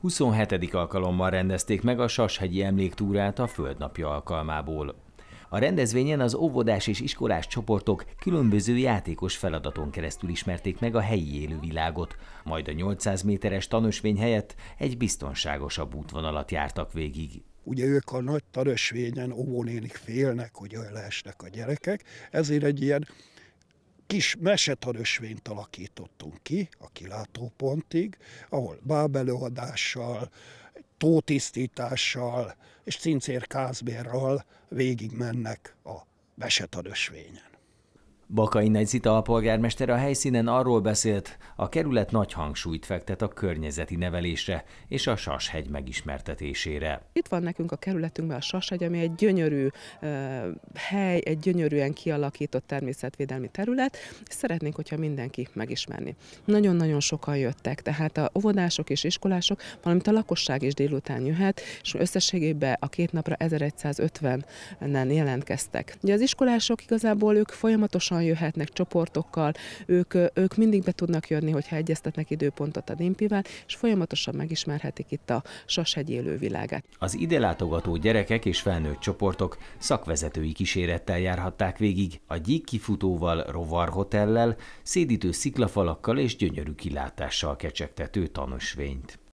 27. alkalommal rendezték meg a Sashegyi emléktúrát a Földnapja alkalmából. A rendezvényen az óvodás és iskolás csoportok különböző játékos feladaton keresztül ismerték meg a helyi élővilágot, majd a 800 méteres tanösvény helyett egy biztonságosabb útvonalat jártak végig. Ugye ők a nagy tanösvényen óvónénik félnek, hogy olyan leesnek a gyerekek, ezért egy ilyen kis mesetanösvényt alakítottunk ki a kilátópontig, ahol bábelőadással, tótisztítással és cincérkázbérral végig mennek a mesetanösvényen. Bakai Nagy Zita polgármester a helyszínen arról beszélt, a kerület nagy hangsúlyt fektet a környezeti nevelésre és a Sashegy megismertetésére. Itt van nekünk a kerületünkben a Sashegy, ami egy gyönyörű uh, hely, egy gyönyörűen kialakított természetvédelmi terület, és szeretnénk, hogyha mindenki megismerni. Nagyon-nagyon sokan jöttek, tehát a óvodások és iskolások, valamint a lakosság is délután jöhet, és összességében a két napra 1150-en jelentkeztek. Ugye az iskolások igazából ők folyamatosan sokan jöhetnek csoportokkal, ők, ők mindig be tudnak jönni, hogyha egyeztetnek időpontot a Dimpivel, és folyamatosan megismerhetik itt a sashegy élővilágát. Az ide látogató gyerekek és felnőtt csoportok szakvezetői kísérettel járhatták végig a gyík kifutóval, rovarhotellel, szédítő sziklafalakkal és gyönyörű kilátással kecsegtető tanúsvényt.